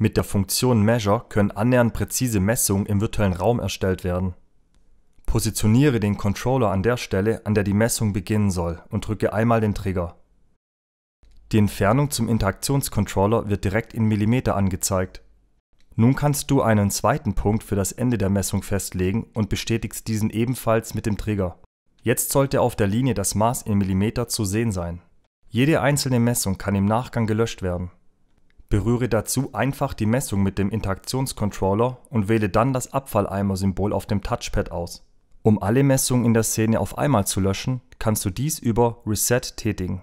Mit der Funktion measure können annähernd präzise Messungen im virtuellen Raum erstellt werden. Positioniere den Controller an der Stelle, an der die Messung beginnen soll und drücke einmal den Trigger. Die Entfernung zum Interaktionscontroller wird direkt in Millimeter angezeigt. Nun kannst du einen zweiten Punkt für das Ende der Messung festlegen und bestätigst diesen ebenfalls mit dem Trigger. Jetzt sollte auf der Linie das Maß in Millimeter zu sehen sein. Jede einzelne Messung kann im Nachgang gelöscht werden. Berühre dazu einfach die Messung mit dem Interaktionscontroller und wähle dann das Abfalleimer-Symbol auf dem Touchpad aus. Um alle Messungen in der Szene auf einmal zu löschen, kannst du dies über Reset tätigen